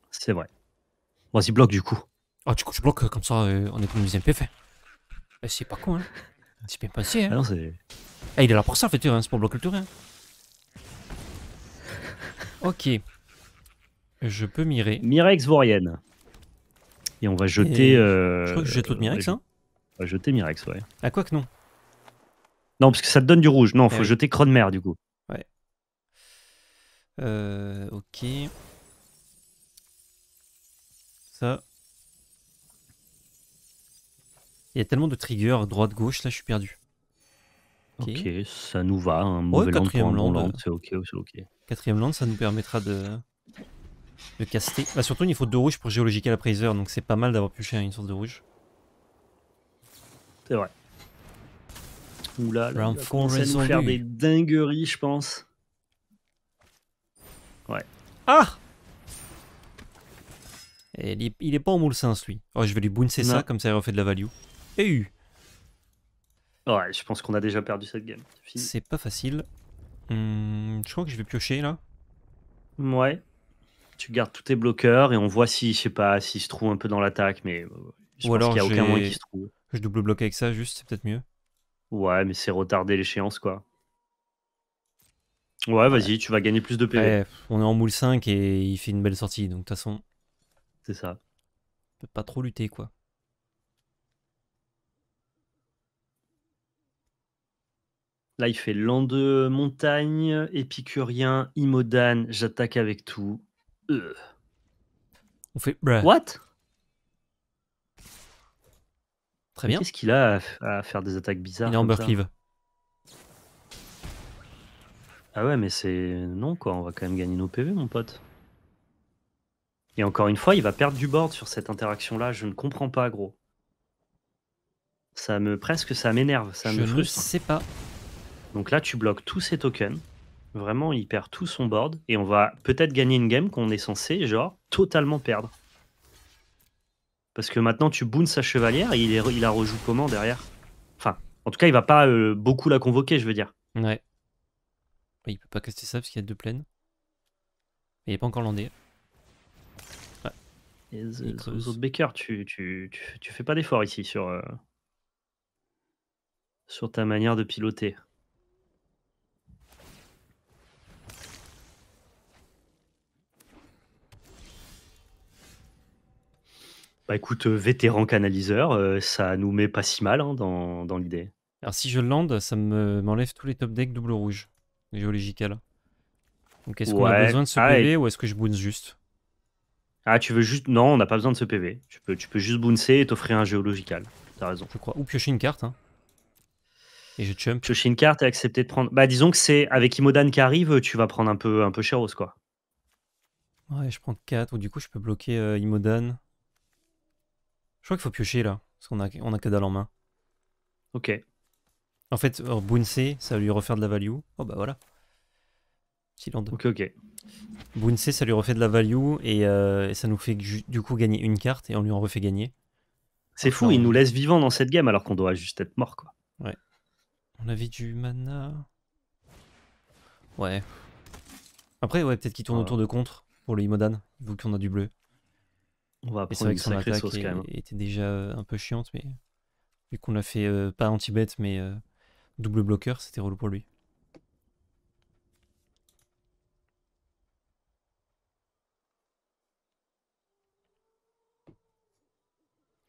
C'est vrai. Vas-y, bloque du coup. Ah, oh, tu du coup, tu bloques comme ça, euh, on une deuxième PV. Eh, c'est pas con, hein. C'est bien passé, hein. Ah non, c'est... Eh, il est là pour ça, en fait, hein, c'est pour bloquer le tour. ok. Je peux mirer. Mirex Vorienne. Et on va jeter. Euh, je crois que je jette l'autre Mirex, euh, hein On va jeter Mirex, ouais. Ah, quoi que non. Non, parce que ça te donne du rouge. Non, faut jeter Cronmer, du coup. Ouais. Euh, ok. Ça. Il y a tellement de triggers droite-gauche, là, je suis perdu. Ok, ça nous va. Hein. Un mauvais ouais, land, land c'est ok, c'est ok. Quatrième land, ça nous permettra de de caster. bah surtout, il faut deux rouges pour la Appraiser, donc c'est pas mal d'avoir pioché une source de rouge. C'est vrai. Oula, là, on va faire des dingueries, je pense. Ouais. Ah eh, il, est, pas en moule sens, lui. Oh, je vais lui bouncer ça, comme ça il refait de la value. Et eh eu Ouais, je pense qu'on a déjà perdu cette game. C'est pas facile. Hmm, je crois que je vais piocher, là. Ouais tu gardes tous tes bloqueurs et on voit si, je sais pas, s'il se trouve un peu dans l'attaque, mais euh, je Ou pense alors qu'il a aucun moyen qu'il se trouve. Je double bloque avec ça juste, c'est peut-être mieux. Ouais, mais c'est retarder l'échéance, quoi. Ouais, vas-y, tu vas gagner plus de PV. Ouais, on est en moule 5 et il fait une belle sortie, donc de toute façon. C'est ça. On peut pas trop lutter, quoi. Là, il fait l'an de montagne, épicurien, imodane, j'attaque avec tout. On fait What Très bien. Qu'est-ce qu'il a à, faire des attaques bizarres Il est en burkleave. Ah ouais, mais c'est. Non, quoi, on va quand même gagner nos PV, mon pote. Et encore une fois, il va perdre du board sur cette interaction-là. Je ne comprends pas, gros. Ça me. Presque, ça m'énerve. Ça me Je ne sais pas. Donc là, tu bloques tous ces tokens. Vraiment, il perd tout son board et on va peut-être gagner une game qu'on est censé, genre, totalement perdre. Parce que maintenant, tu boons sa chevalière et il, est, il la rejoue comment derrière Enfin, en tout cas, il va pas euh, beaucoup la convoquer, je veux dire. Ouais. il peut pas caster ça parce qu'il y a deux plaines. Mais il est pas encore landé. Ouais. Et tu, tu, fais pas d'effort ici sur, euh, sur ta manière de piloter. Bah écoute, euh, vétéran canaliseur, euh, ça nous met pas si mal hein, dans, l'idée. Alors si je lande, ça me- m'enlève tous les top decks double rouge, géologique géological. Donc est-ce qu'on a besoin de ce PV ou est-ce que je bounce juste Ah, tu veux juste. Non, on n'a pas besoin de ce PV. Tu peux, tu peux juste booncer et t'offrir un géological. T'as raison. crois. Ou piocher une carte. Hein. Et je chump. Piocher une carte et accepter de prendre. Bah disons que c'est avec Imodan qui arrive, euh, tu vas prendre un peu, un peu Cheros, quoi. Ouais, je prends 4 ou du coup je peux bloquer Imodan. Je crois qu'il faut piocher là, parce qu'on a, on a que dalle en main. Ok. En fait, oh, Bounce, ça va lui refaire de la value. Oh bah voilà. Silent. Ok, ok. Bounce, ça lui refait de la value et, euh, ça nous fait du coup gagner une carte et on lui en refait gagner. C'est fou, il nous laisse vivant dans cette game alors qu'on doit juste être mort quoi. Ouais. On avait du mana. Ouais. Après, ouais, peut-être qu'il tourne ah. autour de contre pour le Imodan, vu qu'on a du bleu. On va c'est vrai son attaque hein. était déjà euh, un peu chiante, mais vu qu'on a fait euh, pas anti-bête, mais euh, double bloqueur, c'était relou pour lui.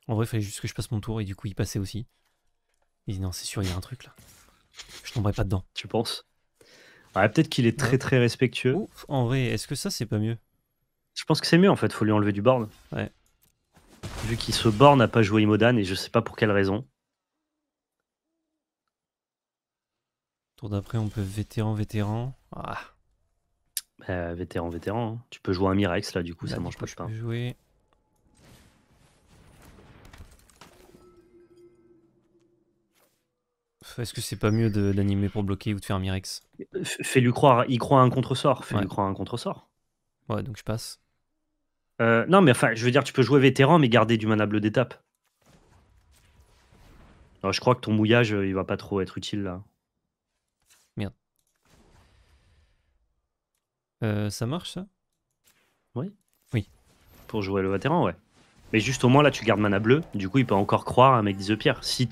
En vrai, il fallait juste que je passe mon tour et du coup, il passait aussi. Il dit non, c'est sûr, il y a un truc là. Je tomberai pas dedans. Tu penses Ouais, peut-être qu'il est très très respectueux. en vrai, est-ce que ça, c'est pas mieux je pense que c'est mieux en fait, faut lui enlever du board Vu qu'il se borne à pas jouer Imodan et je sais pas pour quelle raison. Tour d'après, on peut vétéran, vétéran. Ah. Bah, vétéran, vétéran. Hein. Tu peux jouer un Mirex là, du coup, ça bah, mange pas de Est-ce que c'est pas mieux d'animer pour bloquer ou de faire un Mirex Fais-lui croire, il croit à un contresort. Fais-lui croire à un contre Ouais, donc je passe. Euh, non, mais enfin, je veux dire, tu peux jouer vétéran, mais garder du mana bleu d'étape. Alors, je crois que ton mouillage, euh, il va pas trop être utile là. Merde. Euh, ça marche ça Oui. Oui. Pour jouer le vétéran, ouais. Mais juste au moins là, tu gardes mana bleu. Du coup, il peut encore croire à un mec pierre. Si,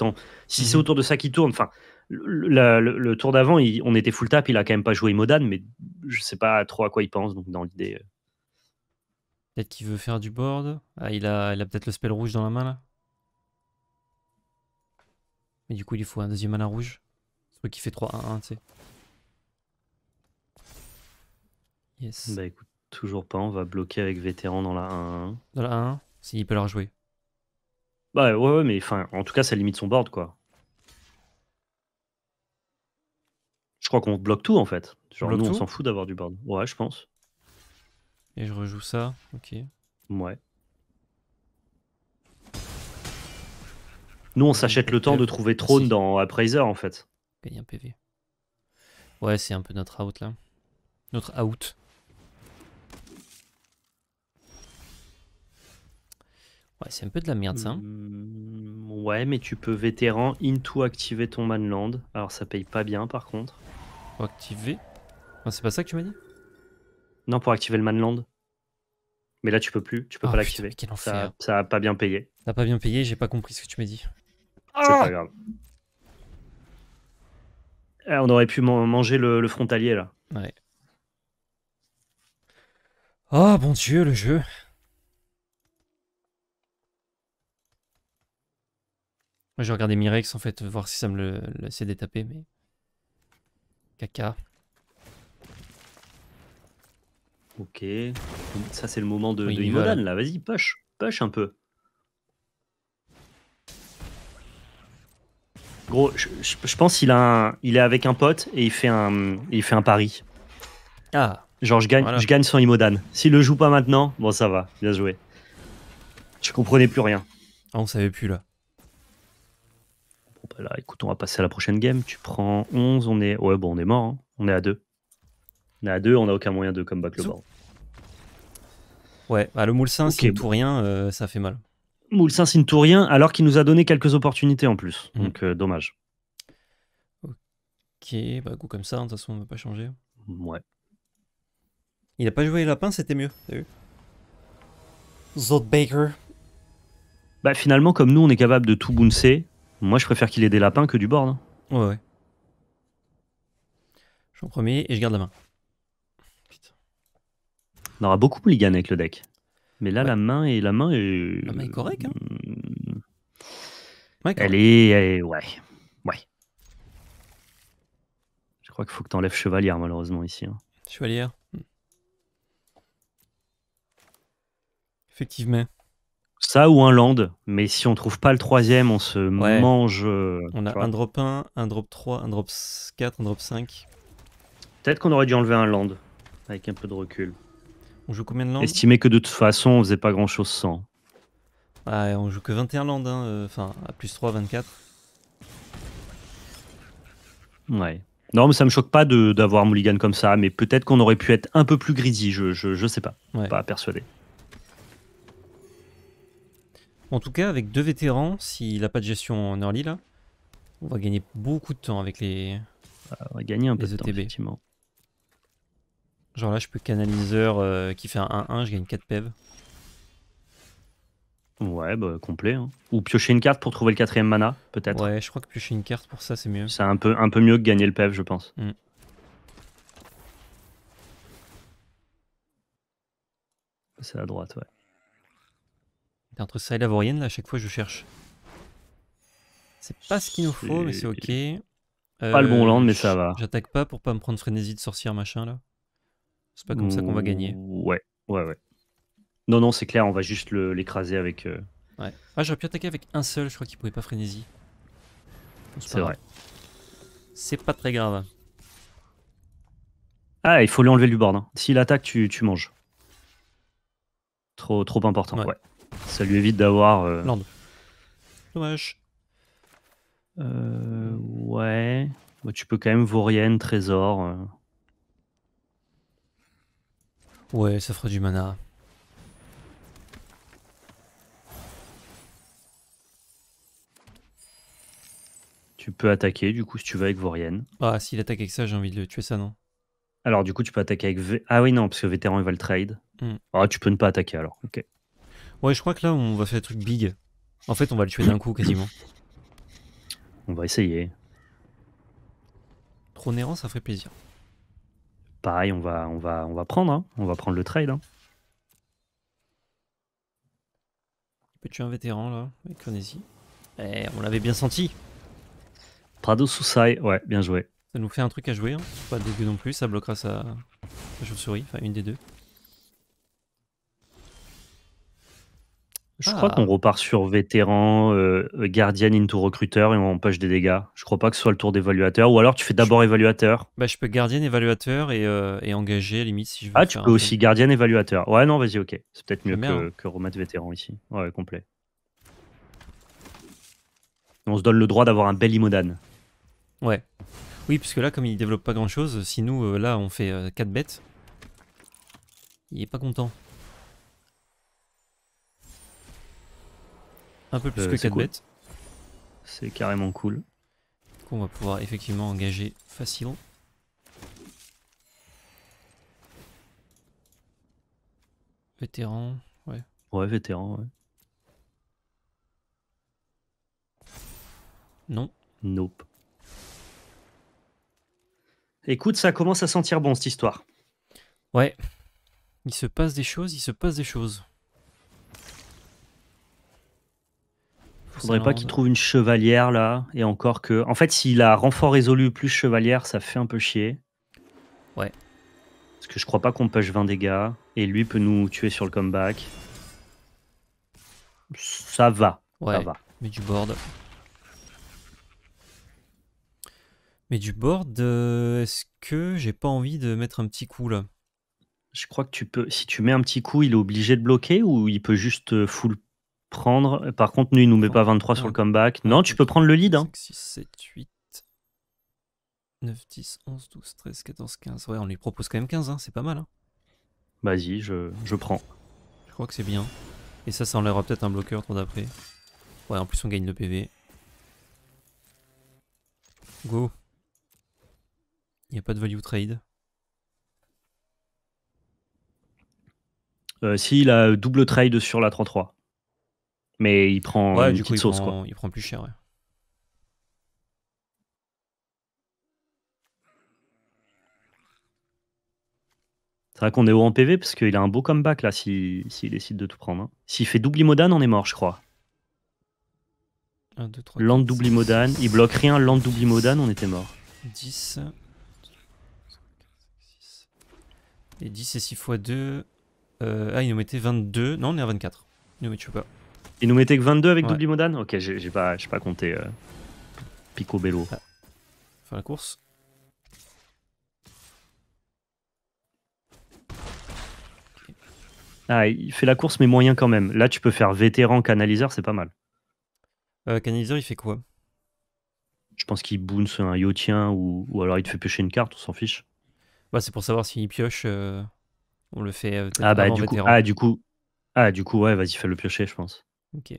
si c'est mhm. autour de ça qu'il tourne, enfin, le, tour d'avant, on était full tap. Il a quand même pas joué Modan, mais je sais pas trop à quoi il pense. Donc, dans l'idée. Peut-être qu'il veut faire du board. Ah, il a, peut-être le spell rouge dans la main là. Mais du coup, il lui faut un deuxième mana rouge. Ce qui fait 3-1-1, hein, tu sais. Yes. Bah écoute, toujours pas. On va bloquer avec vétéran dans la 1-1. Dans la 1-1 S'il peut la rejouer. Bah ouais, ouais mais enfin, en tout cas, ça limite son board quoi. Je crois qu'on bloque tout en fait. Genre, nous, on s'en fout d'avoir du board. Ouais, je pense. Et je rejoue ça, ok. Ouais. Nous, on s'achète le temps de trouver Trône dans Appraiser, en fait. Gagner un PV. Ouais, c'est un peu notre out, là. Notre out. Ouais, c'est un peu de la merde, ça. Hein. Hmm, ouais, mais tu peux vétéran into activer ton manland. Alors, ça paye pas bien, par contre. Activer ah, C'est pas ça que tu m'as dit non, pour activer le Manland. Mais là, tu peux plus, tu peux ah, pas l'activer. Ça, ça a pas bien payé. Ça a pas bien payé, j'ai pas compris ce que tu m'as dit. C'est pas grave. Euh, on aurait pu manger le, frontalier là. Ouais. Oh bon Dieu, le jeu. Moi, je regardais Mirex en fait, voir si ça me le, détaper, mais. Caca. Ok. Ça, c'est le moment de, Imodan, là. Vas-y, push. Push un peu. Gros, je, pense qu'il il est avec un pote et il fait un, il fait un pari. Ah. Genre, je gagne, je gagne sans Imodan. S'il le joue pas maintenant, bon, ça va. Bien joué. Je comprenais plus rien. Ah, on savait plus, là. Bon, bah là, écoute, on va passer à la prochaine game. Tu prends 11, on est... Ouais, bon, on est mort. Hein. On est à 2 est à deux, on n'a aucun moyen de comeback le board. Ouais, bah, le Moulsin, okay. c'est tout rien, euh, ça fait mal. Moulsin signe tout rien, alors qu'il nous a donné quelques opportunités en plus. Mm. Donc, euh, dommage. Ok, bah, go comme ça, hein, de toute façon, on ne va pas changer. Ouais. Il n'a pas joué les lapins, c'était mieux, t'as vu Zod Baker. Bah, finalement, comme nous, on est capable de tout bouncer, moi, je préfère qu'il ait des lapins que du board. Hein. Ouais, ouais. Je suis en premier et je garde la main. On aura beaucoup ligan avec le deck. Mais là, la main est. La main est, correcte. Hein. Hmm. elle, est, Ouais. Ouais. Je crois qu'il faut que tu enlèves Chevalière, malheureusement, ici. Hein. Chevalière. Hmm. Effectivement. Ça ou un land, mais si on trouve pas le troisième, on se mange. Euh, on a un drop 1, un drop 3, un drop 4, un drop 5. Peut-être qu'on aurait dû enlever un land avec un peu de recul. On joue combien de landes Estimé que de toute façon, on faisait pas grand chose sans. Ah, on joue que 21 landes, hein, euh, enfin, à plus 3, 24. Ouais. Non, mais ça me choque pas d'avoir Mulligan comme ça, mais peut-être qu'on aurait pu être un peu plus greedy, je, je, sais pas. suis Pas persuadé. En tout cas, avec deux vétérans, s'il n'a pas de gestion en early, là, on va gagner beaucoup de temps avec les. Ah, on va gagner un peu de temps, e effectivement. Genre là, je peux canaliseur euh, qui fait un 1-1, je gagne 4 PEV. Ouais, bah, complet. Hein. Ou piocher une carte pour trouver le quatrième mana, peut-être. Ouais, je crois que piocher une carte pour ça, c'est mieux. C'est un peu, un peu mieux que gagner le PEV, je pense. Mm. C'est à droite, ouais. entre ça et la là, à chaque fois, je cherche. C'est pas ce qu'il nous faut, mais c'est ok. Pas le bon land, mais euh, ça va. J'attaque pas pour pas me prendre frénésie de sorcière, machin, là. C'est pas comme ça qu'on va gagner. Ouais, ouais, ouais. Non, non, c'est clair, on va juste l'écraser avec. Euh, ouais. Ah, j'aurais pu attaquer avec un seul, je crois qu'il pouvait pas frénésie. C'est vrai. C'est pas très grave. Ah, il faut lui enlever du board. Hein. S'il attaque, tu, manges. Trop, trop important, ouais. Ça lui évite d'avoir. Euh, L'ordre. Dommage. Euh, ouais. Bah, tu peux quand même Vaurienne, Trésor. Euh. Ouais, ça fera du mana. Tu peux attaquer du coup si tu veux avec Vorienne. Ah, s'il attaque avec ça, j'ai envie de le tuer ça, non Alors du coup, tu peux attaquer avec. V... Ah oui, non, parce que vétéran, il va le trade. Hmm. Ah, tu peux ne pas attaquer alors, ok. Ouais, je crois que là, on va faire des truc big. En fait, on va le tuer d'un coup quasiment. On va essayer. Trop errant ça ferait plaisir. Pareil, on va, on va, on va prendre. Hein. On va prendre le trade. Hein. peut tuer un vétéran là, avec Onesi. Eh, on l'avait bien senti. Prado Sousai, ouais, bien joué. Ça nous fait un truc à jouer, hein. pas dégueu non plus, ça bloquera sa, sa chauve-souris, enfin une des deux. Je crois ah. qu'on repart sur vétéran, euh, euh, gardien, guardian into recruteur et on empêche des dégâts. Je crois pas que ce soit le tour d'évaluateur. Ou alors tu fais d'abord évaluateur. Bah, je peux gardien évaluateur et, engager euh, à engager limite si je veux. Ah, tu peux aussi gardien évaluateur. Ouais, non, vas-y, ok. C'est peut-être mieux que, que, remettre vétéran ici. Ouais, complet. On se donne le droit d'avoir un bel Imodan. Ouais. Oui, puisque là, comme il développe pas grand chose, si nous, là, on fait 4 bêtes, il est pas content. Un peu plus euh, que 4 C'est carrément cool. on va pouvoir effectivement engager facilement. Vétéran, ouais. Ouais, vétéran, ouais. Non. Nope. Écoute, ça commence à sentir bon cette histoire. Ouais. Il se passe des choses, il se passe des choses. Faudrait pas qu'il trouve une chevalière là, et encore que. En fait, s'il a renfort résolu plus chevalière, ça fait un peu chier. Ouais. Parce que je crois pas qu'on pêche 20 dégâts, et lui peut nous tuer sur le comeback. Ça va. Ouais, ça va. mais du board. Mais du board, euh, est-ce que j'ai pas envie de mettre un petit coup là Je crois que tu peux. Si tu mets un petit coup, il est obligé de bloquer ou il peut juste euh, full prendre. Par contre, nous, il nous met pas 23 sur le comeback. Non, tu peux prendre le lead. Hein. 6, 7, 8, 9, 10, 11, 12, 13, 14, 15. Ouais, on lui propose quand même 15, hein. c'est pas mal. Hein. Vas-y, je, prends. Je crois que c'est bien. Et ça, ça enlèvera peut-être un bloqueur tour d'après. Ouais, en plus, on gagne le PV. Go. Il n'y a pas de value trade. Euh, si, il a double trade sur la 3-3. Mais il prend du coup, sauce, quoi. Il prend plus cher, C'est vrai qu'on est haut en PV parce qu'il a un beau comeback là s'il si, décide de tout prendre. Hein. S'il fait double Imodan, on est mort, je crois. 1, double Imodan, il bloque rien, land double Imodan, on était mort. 10. Et 10 et 6 x 2. ah, il nous mettait 22. Non, on est à 24. Il nous met, tu pas. Il nous mettait que 22 avec Double Modan Ok, j'ai pas, pas compté. Euh, Pico Bello. Ah. Faire la course. Ah, il fait la course, mais moyen quand même. Là, tu peux faire vétéran canaliseur, c'est pas mal. Euh, canaliseur, il fait quoi Je pense qu'il sur un yotien ou, ou alors il te fait piocher une carte, on s'en fiche. Bah, c'est pour savoir s'il pioche. Euh, on le fait. ah, bah, du coup, ah, du coup, ah, du coup, ouais, vas-y, fais le piocher, je pense. Ok.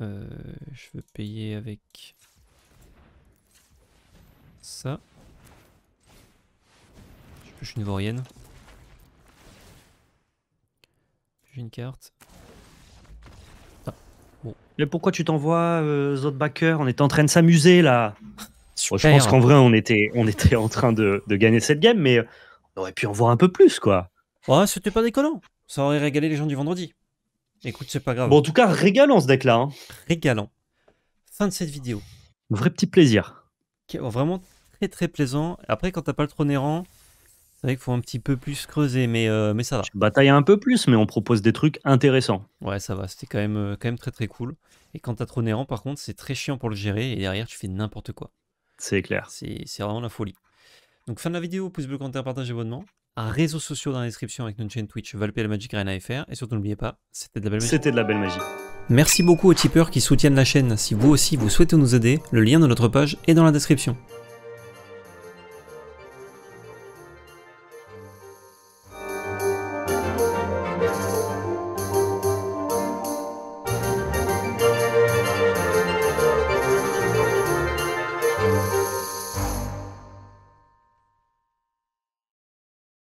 Euh, je veux payer avec ça. Je ne vois rien. J'ai une carte. Ah, mais pourquoi tu t'envoies, euh, Zotbacker On était en train de s'amuser là. je pense qu'en vrai, on était, on était en train de, gagner cette game, mais on aurait pu en voir un peu plus quoi. Ouais, oh, c'était pas décollant. Ça aurait régalé les gens du vendredi. Écoute, c'est pas grave. Bon, en tout cas, régalant ce deck-là. Hein. Régalant. Fin de cette vidéo. vrai petit plaisir. Oh, vraiment très très plaisant. Après, quand t'as pas le trône errant, c'est vrai qu'il faut un petit peu plus creuser, mais, euh, ça va. Je bataille un peu plus, mais on propose des trucs intéressants. Ouais, ça va. C'était quand même, euh, quand même très très cool. Et quand t'as trône errant, par contre, c'est très chiant pour le gérer et derrière, tu fais n'importe quoi. C'est clair. C'est vraiment la folie. Donc, fin de la vidéo, pouce bleu, commentaire, partage, abonnement. Un réseau social dans la description avec notre chaîne Twitch Valpé la Magic Arena FR. Et surtout, n'oubliez pas, c'était de la belle magie. C'était de la belle magie. Merci beaucoup aux tipeurs qui soutiennent la chaîne. Si vous aussi vous souhaitez nous aider, le lien de notre page est dans la description.